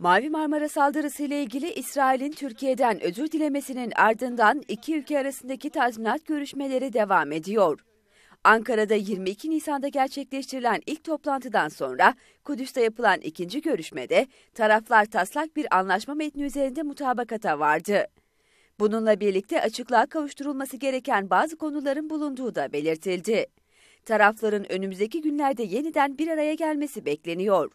Mavi Marmara saldırısı ile ilgili İsrail'in Türkiye'den özür dilemesinin ardından iki ülke arasındaki tazminat görüşmeleri devam ediyor. Ankara'da 22 Nisan'da gerçekleştirilen ilk toplantıdan sonra Kudüs'te yapılan ikinci görüşmede taraflar taslak bir anlaşma metni üzerinde mutabakata vardı. Bununla birlikte açıklığa kavuşturulması gereken bazı konuların bulunduğu da belirtildi. Tarafların önümüzdeki günlerde yeniden bir araya gelmesi bekleniyor.